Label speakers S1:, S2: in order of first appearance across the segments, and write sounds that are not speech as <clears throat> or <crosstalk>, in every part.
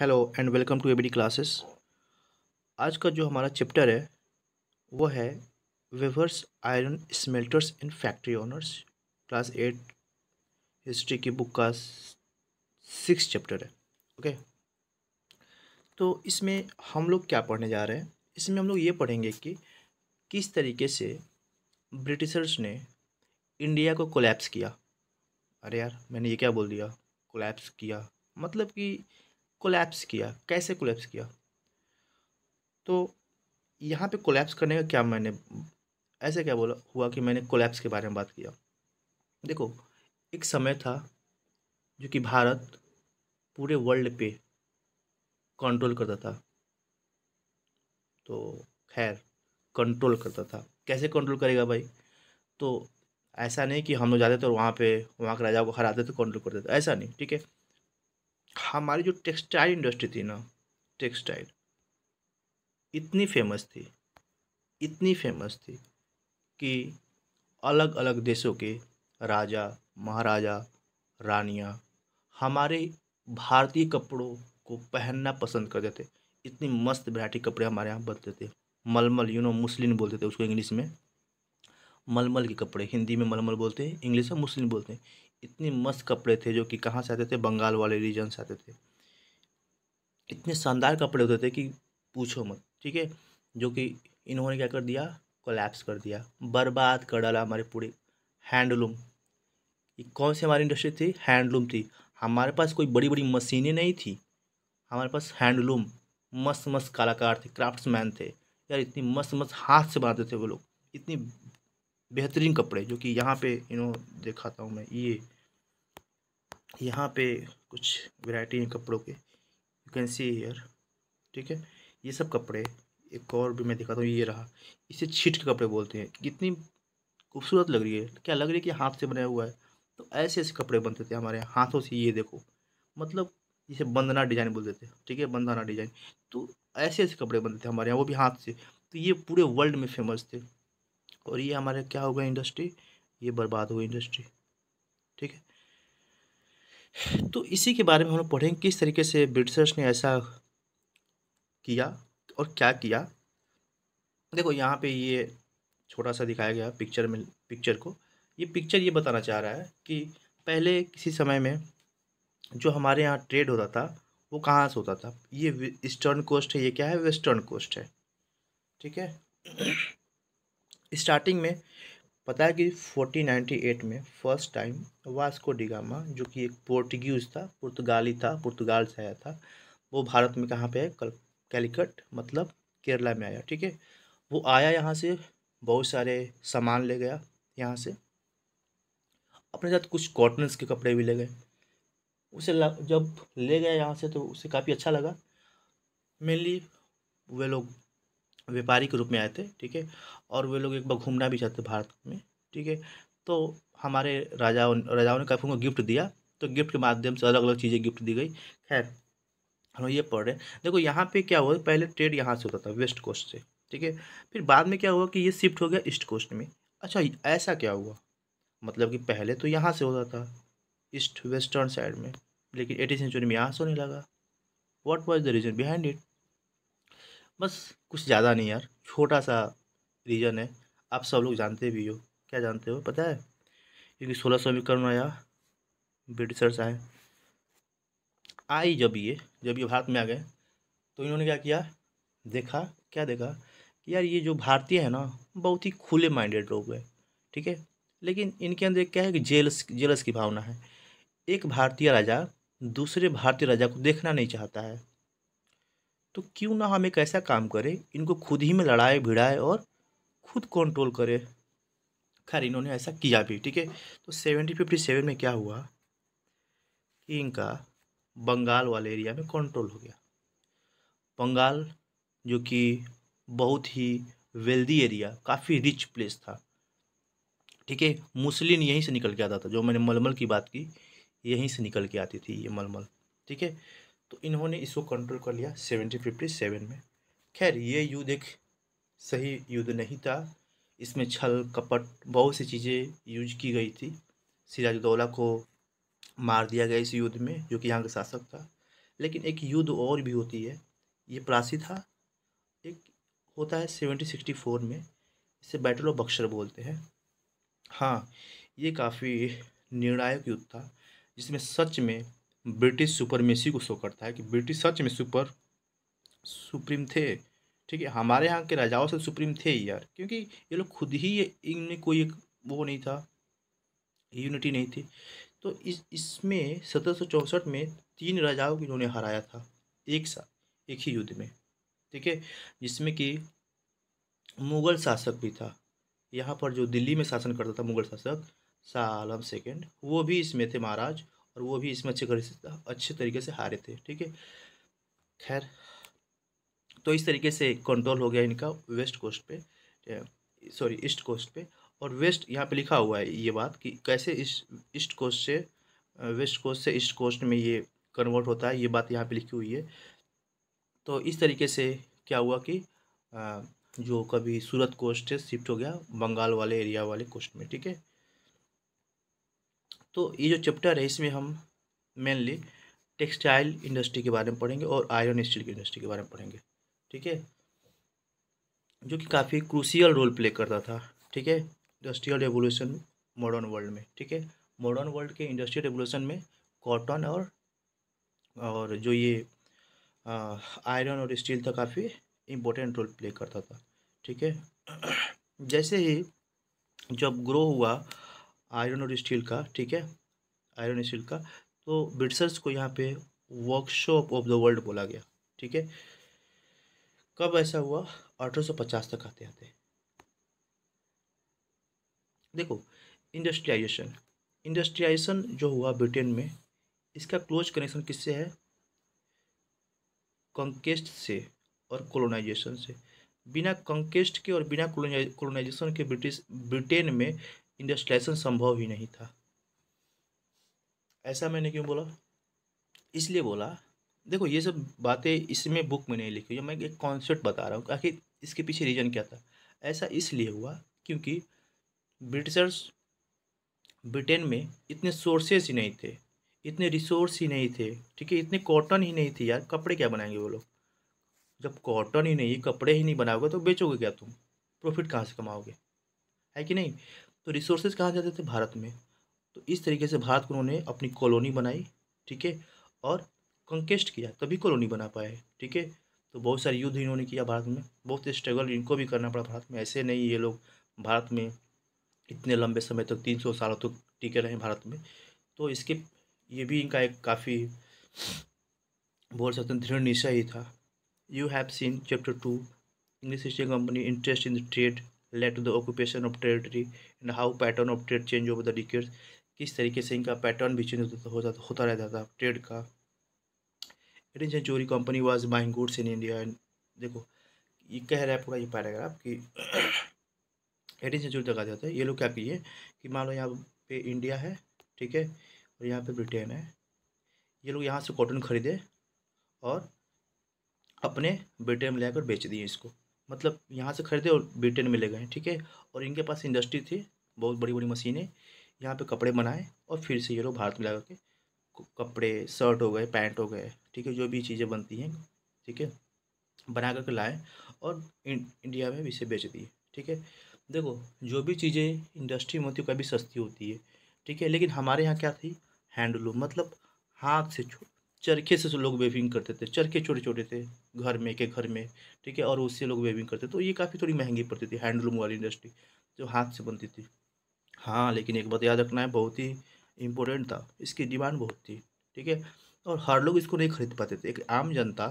S1: hello and welcome to ABD classes आज का जो हमारा चैप्टर है वो है weavers iron smelters in factory owners class eight history की बुक का सिक्स चैप्टर है ओके तो इसमें हम लोग क्या पढ़ने जा रहे हैं इसमें हम लोग ये पढ़ेंगे कि किस तरीके से ब्रिटिशर्स ने इंडिया को कोलैप्स किया अरे यार मैंने ये क्या बोल दिया कोलेप्स किया मतलब कि कोलैप्स किया कैसे कोलैप्स किया तो यहाँ पे कोलैप्स करने का क्या मैंने ऐसे क्या बोला हुआ कि मैंने कोलैप्स के बारे में बात किया देखो एक समय था जो कि भारत पूरे वर्ल्ड पे कंट्रोल करता था तो खैर कंट्रोल करता था कैसे कंट्रोल करेगा भाई तो ऐसा नहीं कि हम लोग जाते थे और वहाँ पे वहाँ के राजा को हराते थे कंट्रोल करते थे ऐसा नहीं ठीक है हमारी जो टेक्सटाइल इंडस्ट्री थी ना टेक्सटाइल इतनी फेमस थी इतनी फेमस थी कि अलग अलग देशों के राजा महाराजा रानियाँ हमारे भारतीय कपड़ों को पहनना पसंद करते थे इतनी मस्त वैरायटी कपड़े हमारे यहाँ बनते थे मलमल यू नो मुस्लिन बोलते थे उसको इंग्लिश में मलमल के कपड़े हिंदी में मलमल बोलते हैं इंग्लिश में मुस्लिन बोलते हैं इतने मस्त कपड़े थे जो कि कहाँ से आते थे बंगाल वाले रीजन से आते थे इतने शानदार कपड़े होते थे कि पूछो मत ठीक है जो कि इन्होंने क्या कर दिया कोलैप्स कर दिया बर्बाद कर डाला हमारे पूरे हैंडलूम कौन सी हमारी इंडस्ट्री थी हैंडलूम थी हमारे पास कोई बड़ी बड़ी मशीनें नहीं थी हमारे पास हैंडलूम मस्त मस्त कलाकार थे क्राफ्ट्समैन थे यार इतनी मस्त मस्त हाथ से बनाते थे वो लोग इतनी बेहतरीन कपड़े जो कि यहाँ पे यू नो दिखाता हूँ मैं ये यहाँ पे कुछ वैरायटी हैं कपड़ों के यू कैन सी हेयर ठीक है ये सब कपड़े एक और भी मैं दिखाता हूँ ये रहा इसे छीट के कपड़े बोलते हैं कितनी खूबसूरत लग रही है क्या लग रही है कि हाथ से बनाया हुआ है तो ऐसे ऐसे कपड़े बनते थे हमारे यहाँ हाथों से ये देखो मतलब इसे बंदना डिजाइन बोलते थे ठीक है बंदना डिजाइन तो ऐसे ऐसे कपड़े बनते थे हमारे यहाँ वो भी हाथ से तो ये पूरे वर्ल्ड में फेमस थे और ये हमारे क्या होगा इंडस्ट्री ये बर्बाद हुई इंडस्ट्री ठीक है तो इसी के बारे में हम लोग पढ़ेंगे किस तरीके से ब्रिटिशर्स ने ऐसा किया और क्या किया देखो यहाँ पे ये छोटा सा दिखाया गया पिक्चर में पिक्चर को ये पिक्चर ये बताना चाह रहा है कि पहले किसी समय में जो हमारे यहाँ ट्रेड होता था वो कहाँ से होता था ये ईस्टर्न कोस्ट है ये क्या है वेस्टर्न कोस्ट है ठीक है स्टार्टिंग में पता है कि 1498 में फर्स्ट टाइम वास्को डिगामा जो कि एक पोर्टुगीज था पुर्तगाली था पुर्तगाल से आया था वो भारत में कहाँ पे है कैलिकट मतलब केरला में आया ठीक है वो आया यहाँ से बहुत सारे सामान ले गया यहाँ से अपने साथ कुछ कॉटन्स के कपड़े भी ले गए उसे जब ले गया यहाँ से तो उसे काफ़ी अच्छा लगा मेनली वे लोग व्यापारी के रूप में आए थे ठीक है और वे लोग एक बार घूमना भी चाहते भारत में ठीक है तो हमारे राजाओं राजाओं ने काफ़ी उनको गिफ्ट दिया तो गिफ्ट के माध्यम से अलग अलग चीज़ें गिफ्ट दी गई खैर हम ये पढ़ रहे हैं देखो यहाँ पे क्या हुआ पहले ट्रेड यहाँ से होता था वेस्ट कोस्ट से ठीक है फिर बाद में क्या हुआ कि ये शिफ्ट हो गया ईस्ट कोस्ट में अच्छा ऐसा क्या हुआ मतलब कि पहले तो यहाँ से होता था ईस्ट वेस्टर्न साइड में लेकिन एटीन सेंचुरी में यहाँ से होने लगा what was the reason behind it बस कुछ ज़्यादा नहीं यार छोटा सा रीज़न है आप सब लोग जानते भी हो क्या जानते हो पता है क्योंकि सोलह सौ में आया ब्रिटिशर्स आए आई जब ये जब ये भारत में आ गए तो इन्होंने क्या किया देखा क्या देखा कि यार ये जो भारतीय है ना बहुत ही खुले माइंडेड लोग हैं ठीक है लेकिन इनके अंदर क्या है कि जेलस जेलस की भावना है एक भारतीय राजा दूसरे भारतीय राजा को देखना नहीं चाहता है तो क्यों ना हम एक ऐसा काम करें इनको खुद ही में लड़ाए भिड़ाए और खुद कंट्रोल करें खैर इन्होंने ऐसा किया भी ठीक है तो सेवेंटीन फिफ्टी सेवन में क्या हुआ कि इनका बंगाल वाले एरिया में कंट्रोल हो गया बंगाल जो कि बहुत ही वेल्दी एरिया काफ़ी रिच प्लेस था ठीक है मुस्लिन यहीं से निकल के आता था जो मैंने मलमल की बात की यहीं से निकल के आती थी ये मलमल ठीक है तो इन्होंने इसको कंट्रोल कर लिया सेवनटीन फिफ्टी सेवन में खैर ये युद्ध एक सही युद्ध नहीं था इसमें छल कपट बहुत सी चीज़ें यूज की गई थी सिराजुद्दौला को मार दिया गया इस युद्ध में जो कि यहाँ का शासक था लेकिन एक युद्ध और भी होती है ये प्रासी था एक होता है सेवनटीन सिक्सटी फोर में इसे बैटल ऑफ बक्सर बोलते हैं हाँ ये काफ़ी निर्णायक युद्ध था जिसमें सच में ब्रिटिश सुपरमेसी को शो करता है कि ब्रिटिश सच में सुपर सुप्रीम थे ठीक है हमारे यहाँ के राजाओं से सुप्रीम थे यार क्योंकि ये लोग खुद ही ये इनमें कोई एक वो नहीं था यूनिटी नहीं थी तो इस इसमें सत्रह में तीन राजाओं को इन्होंने हराया था एक साथ एक ही युद्ध में ठीक है जिसमें कि मुग़ल शासक भी था यहाँ पर जो दिल्ली में शासन करता था मुग़ल शासक शाह आलम सेकेंड वो भी इसमें थे महाराज और वो भी इसमें अच्छे अच्छे तरीके से हारे थे ठीक है खैर तो इस तरीके से कंट्रोल हो गया इनका वेस्ट कोस्ट पे सॉरी ईस्ट कोस्ट पे और वेस्ट यहाँ पे लिखा हुआ है ये बात कि कैसे इस ईस्ट कोस्ट से वेस्ट कोस्ट से ईस्ट कोस्ट में ये कन्वर्ट होता है ये बात यहाँ पे लिखी हुई है तो इस तरीके से क्या हुआ कि जो कभी सूरत कोस्ट से शिफ्ट हो गया बंगाल वाले एरिया वाले कोस्ट में ठीक है तो ये जो चैप्टर है इसमें हम मेनली टेक्सटाइल इंडस्ट्री के बारे में पढ़ेंगे और आयरन स्टील की इंडस्ट्री के बारे में पढ़ेंगे ठीक है जो कि काफ़ी क्रूसियल रोल प्ले करता था ठीक है इंडस्ट्रियल रेवोल्यूशन मॉडर्न वर्ल्ड में ठीक है मॉडर्न वर्ल्ड के इंडस्ट्रियल रेवोल्यूशन में कॉटन और और जो ये आयरन और स्टील था काफ़ी इम्पोर्टेंट रोल प्ले करता था ठीक है जैसे ही जब ग्रो हुआ आयरन और स्टील का ठीक है आयरन स्टील का तो ब्रिटिशर्स को यहाँ पे वर्कशॉप ऑफ द वर्ल्ड बोला गया ठीक है कब ऐसा हुआ पचास तक आते आते देखो इंडस्ट्रियाइजेशन इंडस्ट्रियाइजेशन जो हुआ ब्रिटेन में इसका क्लोज कनेक्शन किससे है कंकेस्ट से और कॉलोनाइजेशन से बिना कंकेस्ट के और बिना कॉलोनाइजेशन के ब्रिटिश ब्रिटेन में इंडस्ट्रेशन संभव ही नहीं था ऐसा मैंने क्यों बोला इसलिए बोला देखो ये सब बातें इसमें बुक में नहीं लिखी हुई मैं एक कॉन्सेप्ट बता रहा हूँ आखिर इसके पीछे रीज़न क्या था ऐसा इसलिए हुआ क्योंकि ब्रिटिशर्स ब्रिटेन में इतने सोर्सेस ही नहीं थे इतने रिसोर्स ही नहीं थे ठीक है इतने कॉटन ही नहीं थे यार कपड़े क्या बनाएंगे वो लोग जब कॉटन ही नहीं कपड़े ही नहीं बनाओगे तो बेचोगे क्या तुम प्रॉफिट कहाँ से कमाओगे है कि नहीं तो रिसोर्सेज कहाँ जाते थे भारत में तो इस तरीके से भारत को उन्होंने अपनी कॉलोनी बनाई ठीक है और कंकेस्ट किया तभी कॉलोनी बना पाए ठीक है तो बहुत सारे युद्ध इन्होंने किया भारत में बहुत स्ट्रगल इनको भी करना पड़ा भारत में ऐसे नहीं ये लोग भारत में इतने लंबे समय तक तीन सौ सालों तक टिके रहे भारत में तो इसके ये भी इनका एक काफ़ी बोल सकते हैं दृढ़ निश्चय ही था you have seen chapter two English history company interest in the trade led to the occupation of territory and how pattern of trade change over the किस तरीके से इनका पैटर्न भी चेंज हो जाता होता रहता था ट्रेड का eighteen century company was buying goods in India and देखो ये कह रहा है पूरा ये पैराग्राफ कि एटीन सेंचुरी तक आ जाता है ये लोग क्या किए कि मान लो यहाँ पे इंडिया है ठीक है और यहाँ पे ब्रिटेन है ये लोग यहाँ से कॉटन खरीदे और अपने ब्रिटेन में लेकर बेच दिए इसको मतलब यहाँ से ख़रीदे और ब्रिटेन में ले गए ठीक है और इनके पास इंडस्ट्री थी बहुत बड़ी बड़ी मशीनें यहाँ पे कपड़े बनाए और फिर से ये लोग भारत में ला के कपड़े शर्ट हो गए पैंट हो गए ठीक है जो भी चीज़ें बनती हैं ठीक है बना करके लाए और इंडिया में भी इसे बेच दिए ठीक है देखो जो भी चीज़ें इंडस्ट्री में होती है कभी सस्ती होती है ठीक है लेकिन हमारे यहाँ क्या थी हैंडलूम मतलब हाथ से चरखे से लोग वेविंग करते थे चरखे छोटे छोटे थे घर में के घर में ठीक है और उससे लोग वेविंग करते तो ये काफ़ी थोड़ी महंगी पड़ती थी हैंडलूम वाली इंडस्ट्री जो हाथ से बनती थी हाँ लेकिन एक बात याद रखना है बहुत ही इम्पोर्टेंट था इसकी डिमांड बहुत थी ठीक है और हर लोग इसको नहीं खरीद पाते थे एक आम जनता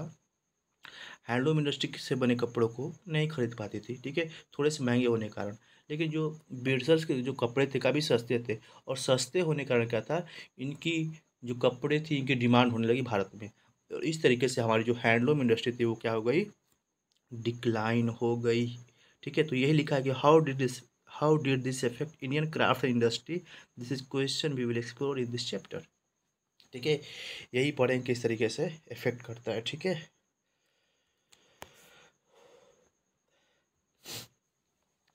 S1: हैंडलूम इंडस्ट्री से बने कपड़ों को नहीं खरीद पाती थी ठीक है थोड़े से महंगे होने के कारण लेकिन जो बिरसल्स के जो कपड़े थे काफ़ी सस्ते थे और सस्ते होने के कारण क्या था इनकी जो कपड़े थी इनकी डिमांड होने लगी भारत में और इस तरीके से हमारी जो हैंडलूम इंडस्ट्री थी वो क्या हो गई डिक्लाइन हो गई ठीक है तो यही लिखा है कि how did this how did this effect Indian craft industry this is question we will explore in this chapter ठीक है यही पढ़ें किस तरीके से इफेक्ट करता है ठीक है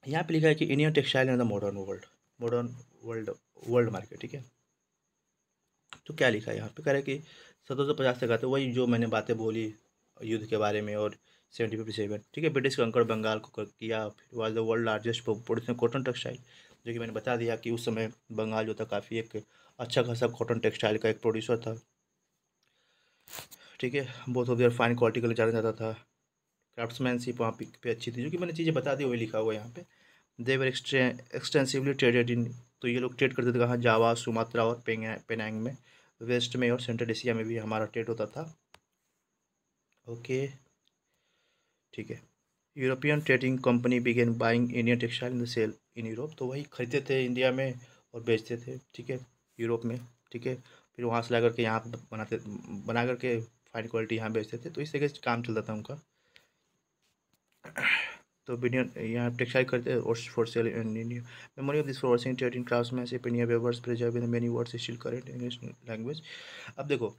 S1: यहाँ पे लिखा है कि Indian textile in the modern world modern world world market ठीक है तो क्या लिखा है यहाँ पे कह रहे हैं कि सत्रह सौ पचास तक आते तो वही जो मैंने बातें बोली युद्ध के बारे में और सेवेंटी फिफ्टी सेवन ठीक है ब्रिटिश कंकड़ बंगाल को किया फिर was the world largest producer cotton textile जो कि मैंने बता दिया कि उस समय बंगाल जो था काफ़ी एक अच्छा खासा कॉटन टेक्सटाइल का एक प्रोड्यूसर था ठीक है बहुत ऑफ देयर फाइन क्वालिटी के लिए जाना जाता था क्राफ्टमैनशिप वहाँ पे अच्छी थी जो कि मैंने चीज़ें बता दी वही लिखा हुआ है यहाँ पे देवर एक्सटेंसिवली ट्रेडेड इन तो ये लोग ट्रेड करते थे कहाँ जावा सुमात्रा और पेंग पेनांग में वेस्ट में और सेंट्रल एशिया में भी हमारा ट्रेड होता था ओके ठीक है European trading company began buying Indian textile in the sale in Europe तो वही खरीदते थे इंडिया में और बेचते थे ठीक है यूरोप में ठीक है फिर वहाँ से ला करके यहाँ बनाते बना करके फाइन क्वालिटी यहाँ बेचते थे तो इस तरीके से काम चलता था उनका तो बिडियन यहाँ टेक्सटाइल करते हैं और for sale memory of this for versing trade in class में से India words preserve in many words still current English language अब देखो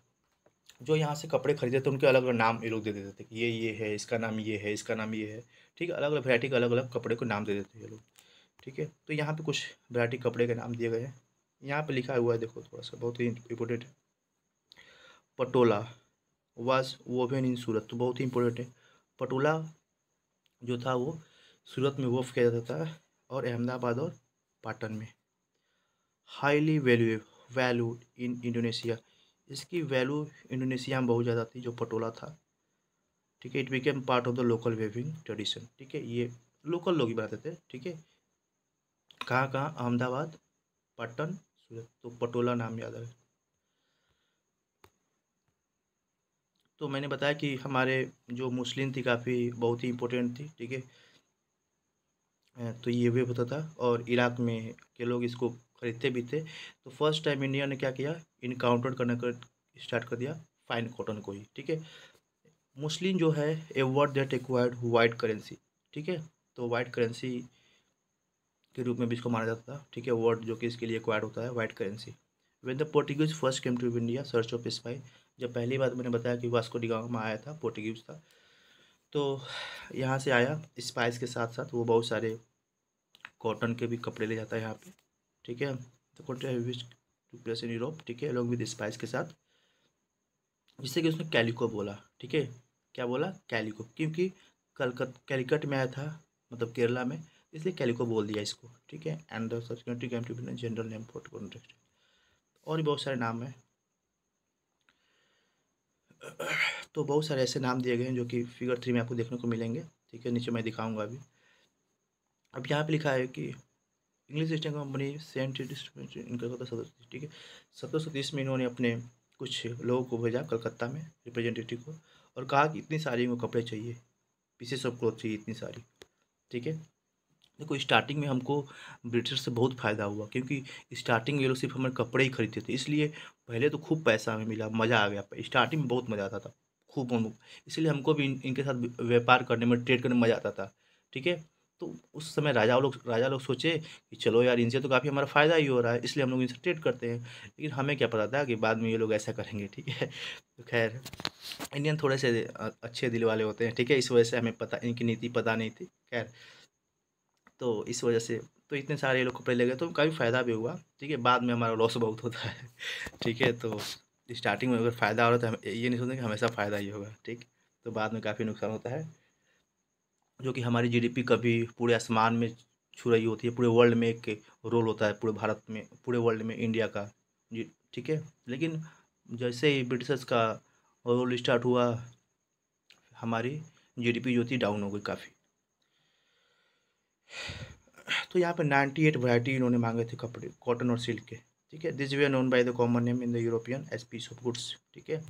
S1: जो यहाँ से कपड़े खरीदे थे उनके अलग अलग नाम ये लोग दे देते थे कि ये ये है इसका नाम ये है इसका नाम ये है ठीक है अलग अलग वैरायटी के अलग अलग कपड़े को नाम दे देते हैं ये लोग ठीक है तो यहाँ पे कुछ वैरायटी कपड़े के नाम दिए गए हैं यहाँ पे लिखा हुआ है देखो थोड़ा सा बहुत ही इम्पोर्टेंट है patola was woven in Surat तो बहुत ही इम्पोर्टेंट है पटोला जो था वो सूरत में वफ़ किया जाता था और अहमदाबाद और पाटन में highly value valued in Indonesia इसकी वैल्यू इंडोनेशिया में बहुत ज़्यादा थी जो पटोला था ठीक है it became part of the local weaving tradition ठीक है ये लोकल लोग ही बनाते थे ठीक है कहाँ कहाँ अहमदाबाद पटन सूरत तो पटोला नाम याद है तो मैंने बताया कि हमारे जो मुस्लिम थी काफ़ी बहुत ही इम्पोर्टेंट थी ठीक है तो ये भी होता था और इराक में के लोग इसको खरीदते भी थे तो फर्स्ट टाइम इंडिया ने क्या किया इनकाउंटर करना कर स्टार्ट कर दिया फाइन कॉटन को ही ठीक है मुस्लिम जो है a word that acquired wide currency ठीक है तो वाइट करेंसी के रूप में भी इसको माना जाता था ठीक है वर्ड जो कि इसके लिए एक्वायर्ड होता है wide currency when the Portuguese first came to India search of spice जब पहली बार मैंने बताया कि वास्को डिगामा आया था पोर्टुगीज था तो यहाँ से आया स्पाइस के साथ साथ वो बहुत सारे कॉटन के भी कपड़े ले जाता है यहाँ पे ठीक है तो country to place in Europe ठीक है अलॉन्ग विद स्पाइस के साथ जिससे कि उसने कैलिको बोला ठीक है क्या बोला कैलिको क्योंकि कलकत कैलिकट में आया था मतलब केरला में इसलिए कैलिको बोल दिया इसको ठीक है and general name fort contract और भी बहुत सारे नाम हैं तो बहुत सारे ऐसे नाम दिए गए हैं जो कि फिगर थ्री में आपको देखने को मिलेंगे ठीक है नीचे मैं दिखाऊंगा अभी अब यहाँ पे लिखा है कि English East company sent Calcutta सत्रह ठीक है सत्रह सौ तीस में इन्होंने अपने कुछ लोगों को भेजा कलकत्ता में रिप्रेजेंटेटिव को और कहा कि इतनी सारी इनको कपड़े चाहिए पीसेस ऑफ क्लोथ चाहिए इतनी सारी ठीक है देखो स्टार्टिंग में हमको ब्रिटिश से बहुत फ़ायदा हुआ क्योंकि स्टार्टिंग में ये लोग सिर्फ हमारे कपड़े ही खरीदते थे इसलिए पहले तो खूब पैसा हमें मिला मज़ा आ गया स्टार्टिंग में बहुत मज़ा आता था खूब इसलिए हमको भी इन, इनके साथ व्यापार करने में ट्रेड करने में मज़ा आता था ठीक है तो उस समय राजा लोग राजा लोग सोचे कि चलो यार इनसे तो काफ़ी हमारा फ़ायदा ही हो रहा है इसलिए हम लोग इनसे ट्रेड करते हैं लेकिन हमें क्या पता था कि बाद में ये लोग ऐसा करेंगे ठीक है तो खैर इंडियन थोड़े से अच्छे दिल वाले होते हैं ठीक है इस वजह से हमें पता इनकी नीति पता नहीं थी खैर तो इस वजह से तो इतने सारे लोग कपड़े ले गए तो काफ़ी फ़ायदा भी हुआ ठीक है बाद में हमारा लॉस बहुत होता है <laughs> ठीक है तो स्टार्टिंग में अगर फ़ायदा हो रहा है तो ये नहीं सोचते कि हमेशा फ़ायदा ही होगा ठीक तो बाद में काफ़ी नुकसान होता है जो कि हमारी जीडीपी कभी पूरे आसमान में छू रही होती है पूरे वर्ल्ड में एक रोल होता है पूरे भारत में पूरे वर्ल्ड में इंडिया का ठीक है लेकिन जैसे ही ब्रिटिशर्स का रोल स्टार्ट हुआ हमारी जीडीपी जो थी डाउन हो गई काफ़ी तो यहाँ पर नाइन्टी एट वरायटी इन्होंने मांगे थे कपड़े कॉटन और सिल्क के ठीक है this were known by the common name in the European as piece of goods ठीक है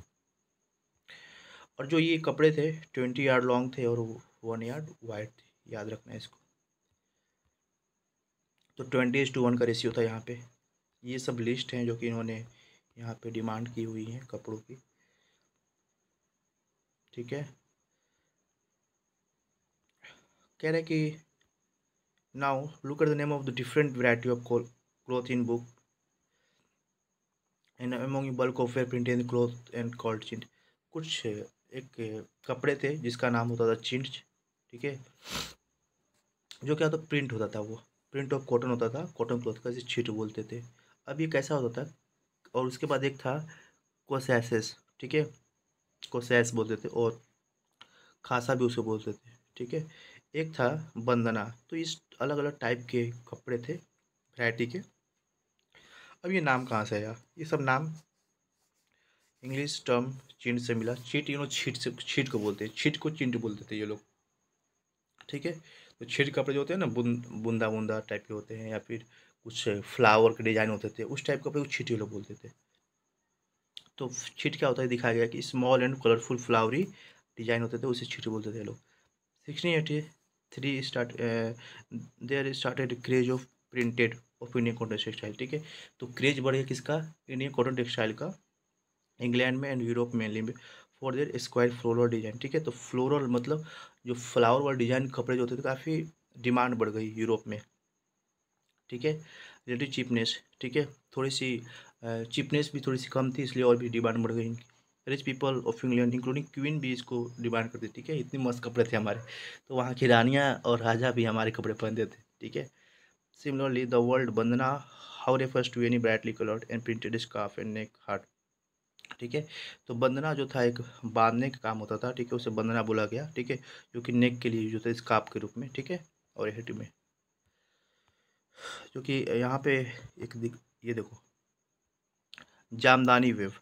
S1: और जो ये कपड़े थे ट्वेंटी यार्ड लॉन्ग थे और वन यार्ड वाइड थे याद रखना है इसको तो ट्वेंटी इज टू वन का रेशियो था यहाँ पे ये सब लिस्ट हैं जो कि इन्होंने यहाँ पे डिमांड की हुई है कपड़ों की ठीक है कह रहे कि now look at the name of the different variety of cloth in book and among bulk of wear printed cloth and called chint कुछ एक कपड़े थे जिसका नाम होता था चिंट ठीक है जो क्या होता प्रिंट होता था वो प्रिंट ऑफ कॉटन होता था कॉटन क्लॉथ का जिसे छीट बोलते थे अब ये कैसा होता था और उसके बाद एक था कोसैसेस ठीक है कोसैस बोलते थे और खासा भी उसे बोलते थे ठीक है एक था बंदना तो इस अलग अलग टाइप के कपड़े थे वैरायटी के अब ये नाम कहाँ से आया ये सब नाम इंग्लिश टर्म चिंट से मिला चीट यू नो छीट से छीट को बोलते हैं छीट को चिंट बोलते थे ये लोग ठीक है तो छीट कपड़े जो होते हैं ना बुंद बूंदा बूंदा टाइप के होते हैं या फिर कुछ फ्लावर के डिजाइन होते थे उस टाइप कपड़े को छीट ये लोग बोलते थे तो छीट क्या होता है दिखाया गया कि small and colourful flowery design होते थे उसे छीट बोलते थे लोग sixteen eighty three start there started craze of printed of Indian cotton textile ठीक है तो क्रेज बढ़ गया किसका इंडियन कॉटन टेक्सटाइल का इंग्लैंड में एंड यूरोप मेनली में for their square floral design ठीक है तो फ्लोरल मतलब जो फ्लावर वाला डिजाइन कपड़े जो होते थे तो काफ़ी डिमांड बढ़ गई यूरोप में ठीक है रिलेटिव चीपनेस ठीक है थोड़ी सी चीपनेस uh, भी थोड़ी सी कम थी इसलिए और भी डिमांड बढ़ गई इनकी rich people of England including queen भी इसको डिमांड करते ठीक है इतने मस्त कपड़े थे हमारे तो वहाँ की रानियाँ और राजा भी हमारे कपड़े पहनते थे ठीक है similarly the world bandana how refers to any brightly coloured and printed scarf and neck heart ठीक है तो बंदना जो था एक बांधने का काम होता था ठीक है उसे बंदना बोला गया ठीक है जो कि नेक के लिए यूज होता है स्काफ के रूप में ठीक है और हेट में जो कि यहाँ पे एक दिख ये देखो jamdani weave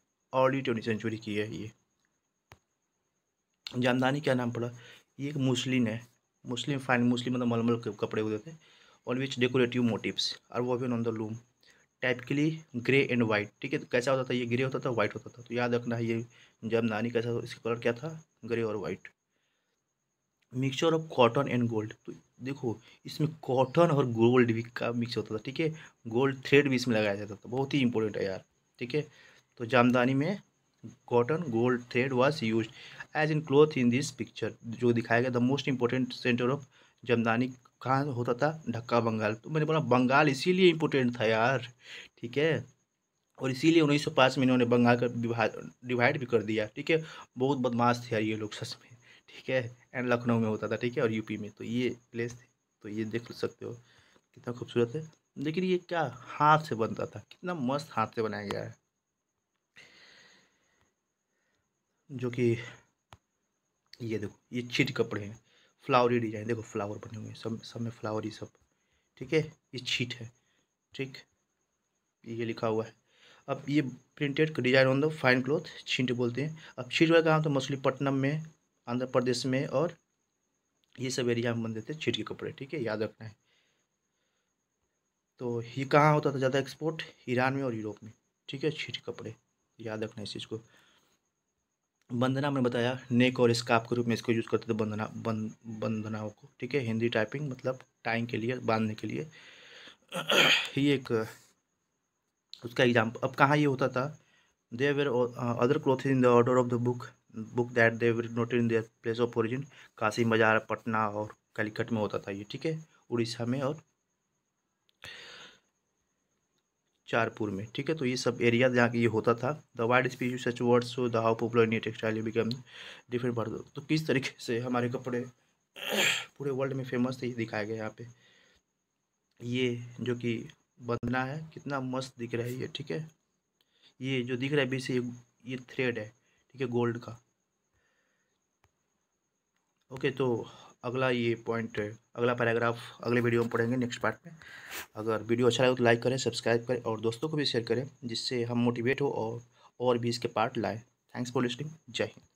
S1: early twenty century की है ये जामदानी क्या नाम पड़ा ये एक मुस्लिम है मुस्लिम फाइन मुस्लिम मतलब मलमल के कपड़े होते थे और विच डेकोरेटिव मोटिव्स वो woven on the loom typically grey and white ठीक है तो कैसा होता था ये ग्रे होता था वाइट होता था तो याद रखना है ये जामदानी कैसा इसका कलर क्या था ग्रे और white mixture of cotton and gold तो देखो इसमें कॉटन और गोल्ड भी का मिक्स होता था ठीक है गोल्ड थ्रेड भी इसमें लगाया जाता था बहुत ही इंपॉर्टेंट है यार ठीक है तो जामदानी में cotton gold thread was use as in cloth in this picture जो दिखाया गया the most important centre of jamdani कहाँ होता था ढक्का बंगाल तो मैंने बोला बंगाल इसीलिए इम्पोर्टेंट था यार ठीक है और इसीलिए 1905 में इन्होंने बंगाल का डिवाइड भी कर दिया ठीक है बहुत बदमाश थे यार ये लोग सच में ठीक है एंड लखनऊ में होता था ठीक है और यूपी में तो ये प्लेस थी तो ये देख सकते हो कितना खूबसूरत है लेकिन ये क्या हाथ से बनता था कितना मस्त हाथ से बनाया गया है जो कि ये देखो ये छिट कपड़े हैं फ्लावरी डिजाइन देखो फ्लावर बने हुए हैं सब सब में फ्लावर ही सब ठीक है ये छीट है ठीक ये लिखा हुआ है अब ये printed design on the fine cloth छीट बोलते हैं अब छीट वाला कहाँ तो मछलीपट्टनम में आंध्र प्रदेश में और ये सब एरिया में बन देते छीट के कपड़े ठीक है याद रखना है तो ये कहाँ होता था ज़्यादा एक्सपोर्ट ईरान में और यूरोप में ठीक है छीट कपड़े याद रखना इस चीज़ को बंदना मैंने बताया नेक और स्काप के रूप में इसको यूज़ करते थे बंदना बंद बंदनाओं को ठीक है हिंदी टाइपिंग मतलब टाइम के लिए बांधने के लिए <clears throat> ये एक उसका एग्जाम्पल अब कहाँ ये होता था they were other cloth in the order of the book book that they were note in their place of origin Kashi बाजार पटना और कलिकट में होता था ये ठीक है उड़ीसा में और चारपुर में ठीक है तो ये सब एरिया जहाँ ये होता था the wide speech such word so the how popular India textile become different Bharat तो किस तरीके से हमारे कपड़े पूरे वर्ल्ड में फेमस थे ये दिखाया गया यहाँ पे ये जो कि बंधना है कितना मस्त दिख रहा है ये ठीक है ये जो दिख रहा है बीच से ये थ्रेड है ठीक है गोल्ड का ओके तो अगला ये पॉइंट है अगला पैराग्राफ अगले वीडियो में पढ़ेंगे नेक्स्ट पार्ट में अगर वीडियो अच्छा लगे तो लाइक करें सब्सक्राइब करें और दोस्तों को भी शेयर करें जिससे हम मोटिवेट हो और और भी इसके पार्ट लाएँ थैंक्स फॉर लिस्टिंग जय हिंद